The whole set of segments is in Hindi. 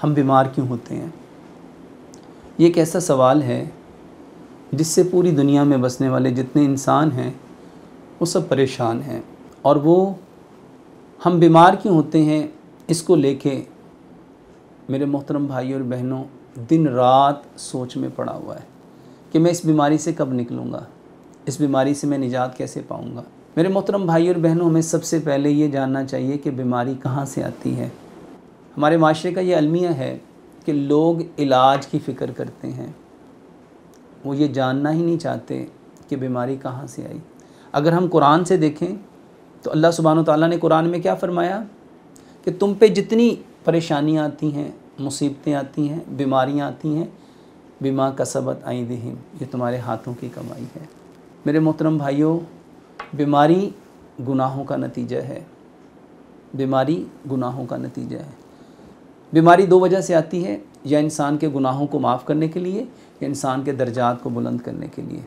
हम बीमार क्यों होते हैं ये एक ऐसा सवाल है जिससे पूरी दुनिया में बसने वाले जितने इंसान हैं वो सब परेशान हैं और वो हम बीमार क्यों होते हैं इसको लेके मेरे मोहतरम भाई और बहनों दिन रात सोच में पड़ा हुआ है कि मैं इस बीमारी से कब निकलूँगा इस बीमारी से मैं निजात कैसे पाऊँगा मेरे मोहतरम भाई और बहनों हमें सबसे पहले ये जानना चाहिए कि बीमारी कहाँ से आती है हमारे माशरे का ये अलमिया है कि लोग इलाज की फ़िक्र करते हैं वो ये जानना ही नहीं चाहते कि बीमारी कहाँ से आई अगर हम कुरान से देखें तो अल्लाह सुबहान ताली ने कुरान में क्या फ़रमाया कि तुम पे जितनी परेशानियाँ आती हैं मुसीबतें आती हैं बीमारियाँ आती हैं बीमा का सबक आई दिन ये तुम्हारे हाथों की कमाई है मेरे मोहतरम भाइयों बीमारी गुनाहों का नतीजा है बीमारी गुनाहों का नतीजा है बीमारी दो वजह से आती है या इंसान के गुनाहों को माफ़ करने के लिए या इंसान के दर्जात को बुलंद करने के लिए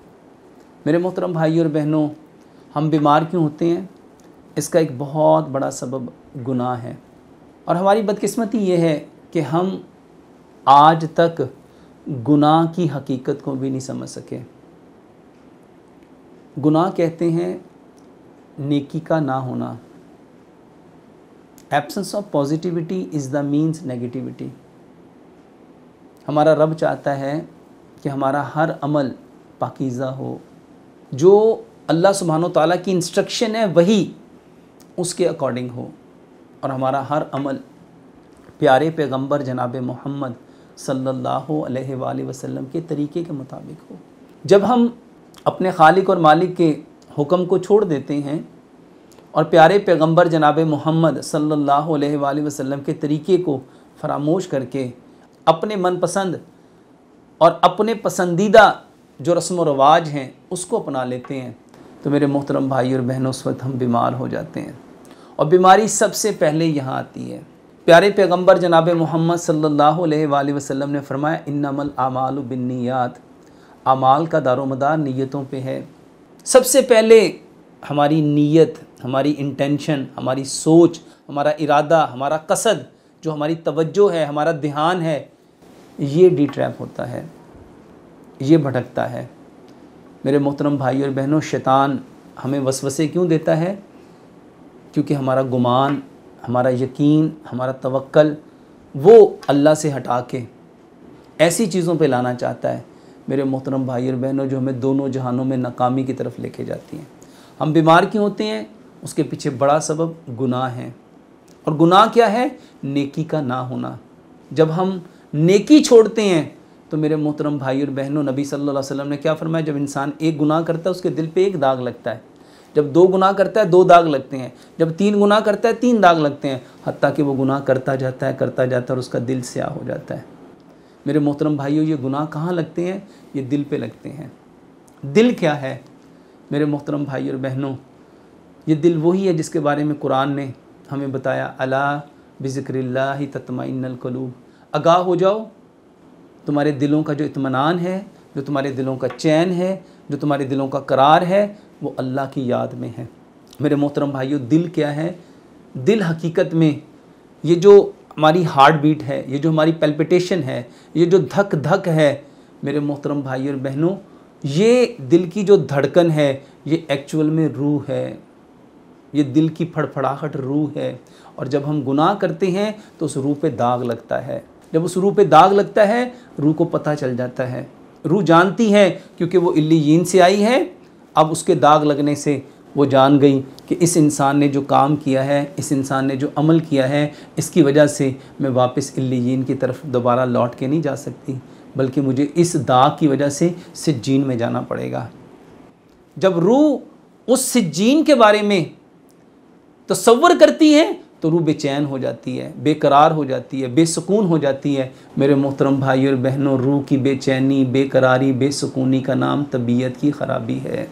मेरे मोहतरम भाई और बहनों हम बीमार क्यों होते हैं इसका एक बहुत बड़ा सबब गुनाह है और हमारी बदकिस्मती ये है कि हम आज तक गुनाह की हकीकत को भी नहीं समझ सके गुनाह कहते हैं नेकी का ना होना absence of positivity is the means negativity हमारा रब चाहता है कि हमारा हर अमल पाकिज़ा हो जो अल्लाह सुबहान ताली की इंस्ट्रक्शन है वही उसके अकॉर्डिंग हो और हमारा हर अमल प्यारे पैगंबर जनाब मोहम्मद सल्लल्लाहु अलैहि वसल्लम के तरीके के मुताबिक हो जब हम अपने खालिक और मालिक के हुक्म को छोड़ देते हैं और प्यारे पैगंबर जनाब मोहम्मद सल्ला वसम के तरीके को फरामोश करके अपने मनपसंद और अपने पसंदीदा जो रस्म व रवाज हैं उसको अपना लेते हैं तो मेरे मोहतरम भाई और बहनों उस वक्त हम बीमार हो जाते हैं और बीमारी सबसे पहले यहाँ आती है प्यारे पैगंबर जनाब मोहम्मद सल्ला वसम ने फरमाया इन्नमल आमाल बिनियात आमाल का दारोमदार नीयतों पे है सबसे पहले हमारी नीयत हमारी इंटेंशन हमारी सोच हमारा इरादा हमारा कसद जो हमारी तवज्जो है हमारा ध्यान है ये डी ट्रैप होता है ये भटकता है मेरे मोहतरम भाई और बहनों शैतान हमें वसवसे क्यों देता है क्योंकि हमारा गुमान हमारा यकीन हमारा तवक्ल वो अल्लाह से हटा के ऐसी चीज़ों पे लाना चाहता है मेरे मोहतरम भाई और बहनों जो हमें दोनों जहानों में नाकामी की तरफ लेके जाती हैं हम बीमार क्यों होते हैं उसके पीछे बड़ा सबब गुनाह है और गुनाह क्या है नेकी का ना होना जब हम नेकी छोड़ते हैं तो मेरे मोहतरम भाई और बहनों नबी सल्लल्लाहु अलैहि वसल्लम ने क्या फरमाया जब इंसान एक गुनाह करता है उसके दिल पे एक दाग लगता है जब दो गुनाह करता है दो दाग लगते हैं जब तीन गुनाह करता है तीन दाग लगते हैं हती कि वो गुनाह करता जाता है करता जाता है और उसका दिल स्याह हो जाता है मेरे मोहतरम भाइयों ये गुनाह कहाँ लगते हैं ये दिल पे लगते हैं दिल क्या है मेरे मोहतरम भाई और बहनों ये दिल वही है जिसके बारे में कुरान ने हमें बताया अला बिज़िक्रिल्ला ही तत्मकलूब आगाह हो जाओ तुम्हारे दिलों का जो इतमान है जो तुम्हारे दिलों का चैन है जो तुम्हारे दिलों का करार है वो अल्लाह की याद में है मेरे मोहतरम भाइयों दिल क्या है दिल हकीकत में ये जो हमारी हार्ट बीट है ये जो हमारी पेल्पिटेशन है ये जो धक धक है मेरे मोहतरम भाई और बहनों ये दिल की जो धड़कन है ये एक्चुअल में रूह है ये दिल की फड़फड़ाहट रूह है और जब हम गुनाह करते हैं तो उस रूह पे दाग लगता है जब उस रूह पे दाग लगता है रूह को पता चल जाता है रूह जानती है क्योंकि वो जीन से आई है अब उसके दाग लगने से वो जान गई कि इस इंसान ने जो काम किया है इस इंसान ने जो अमल किया है इसकी वजह से मैं वापस जीन की तरफ दोबारा लौट के नहीं जा सकती बल्कि मुझे इस दाग की वजह से सिज्जीन में जाना पड़ेगा जब रूह उस सिज्जीन के बारे में तस्वर करती है तो रूह बेचैन हो जाती है बेकरार हो जाती है बेसकून हो जाती है मेरे मोहतरम भाई और बहनों रूह की बेचैनी बेकरारी बेसकूनी का नाम तबीयत की ख़राबी है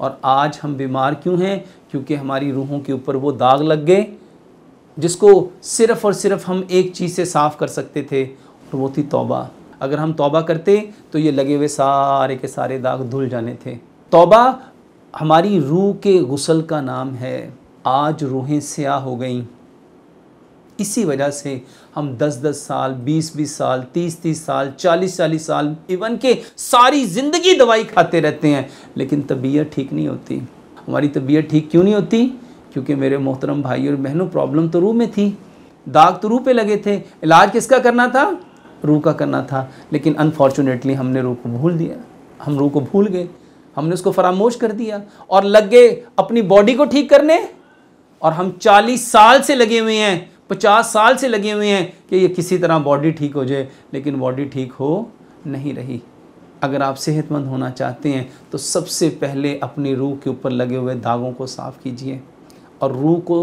और आज हम बीमार क्यों हैं क्योंकि हमारी रूहों के ऊपर वो दाग लग गए जिसको सिर्फ़ और सिर्फ हम एक चीज़ से साफ़ कर सकते थे और वो थी तौबा अगर हम तौबा करते तो ये लगे हुए सारे के सारे दाग धुल जाने थे तौबा हमारी रूह के गसल का नाम है आज रूहें स्याह हो गई इसी वजह से हम 10-10 साल 20-20 साल 30-30 साल 40-40 साल इवन के सारी ज़िंदगी दवाई खाते रहते हैं लेकिन तबीयत ठीक नहीं होती हमारी तबीयत ठीक क्यों नहीं होती क्योंकि मेरे मोहतरम भाई और बहनों प्रॉब्लम तो रूह में थी दाग तो रूह पे लगे थे इलाज किसका करना था रूह का करना था लेकिन अनफॉर्चुनेटली हमने रूह को भूल दिया हम रूह को भूल गए हमने उसको फरामोश कर दिया और लग गए अपनी बॉडी को ठीक करने और हम 40 साल से लगे हुए हैं 50 साल से लगे हुए हैं कि ये किसी तरह बॉडी ठीक हो जाए लेकिन बॉडी ठीक हो नहीं रही अगर आप सेहतमंद होना चाहते हैं तो सबसे पहले अपनी रूह के ऊपर लगे हुए धागों को साफ़ कीजिए और रूह को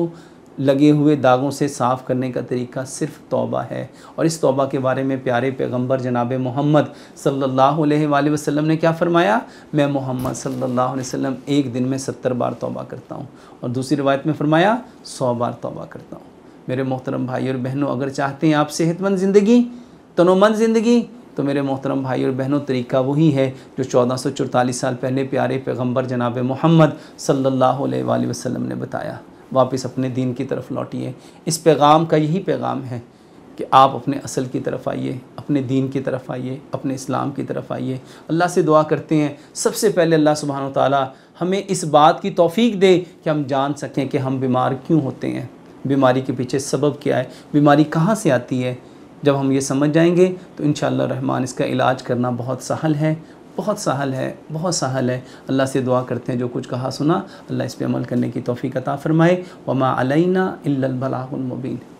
लगे हुए दागों से साफ़ करने का तरीका सिर्फ तौबा है और इस तौबा के बारे में प्यारे पैगंबर जनाब मोहम्मद सल्लल्लाहु अलैहि वसल्लम ने क्या फ़रमाया मैं मोहम्मद सल्लल्लाहु अलैहि वसल्लम एक दिन में सत्तर बार तौबा करता हूँ और दूसरी रवायत में फ़रमाया सौ बार तौबा करता हूँ मेरे मोहतरम भाई और बहनों अगर चाहते हैं आप सेहतमंद ज़िंदगी तनोमंद ज़िंदगी तो मेरे मोहतरम भाई और बहनों तरीका वही है जो चौदह सौ साल पहले प्यारे पैगम्बर जनाब मोहम्मद सल्ला वसम ने बताया वापस अपने दीन की तरफ लौटिए इस पैगाम का यही पैगाम है कि आप अपने असल की तरफ आइए अपने दीन की तरफ आइए अपने इस्लाम की तरफ आइए अल्लाह से दुआ करते हैं सबसे पहले अल्लाह सुबहान ताली हमें इस बात की तौफीक दे कि हम जान सकें कि हम बीमार क्यों होते हैं बीमारी के पीछे सबब क्या है बीमारी कहाँ से आती है जब हम ये समझ जाएंगे तो इन रहमान इसका इलाज करना बहुत सहल है बहुत सहल है बहुत सहल है अल्लाह से दुआ करते हैं जो कुछ कहा सुना अल्लाह इस पर अमल करने की तोफ़ी कता फ़रमाए वमा अलैना इल्लल बलागुल मुबीन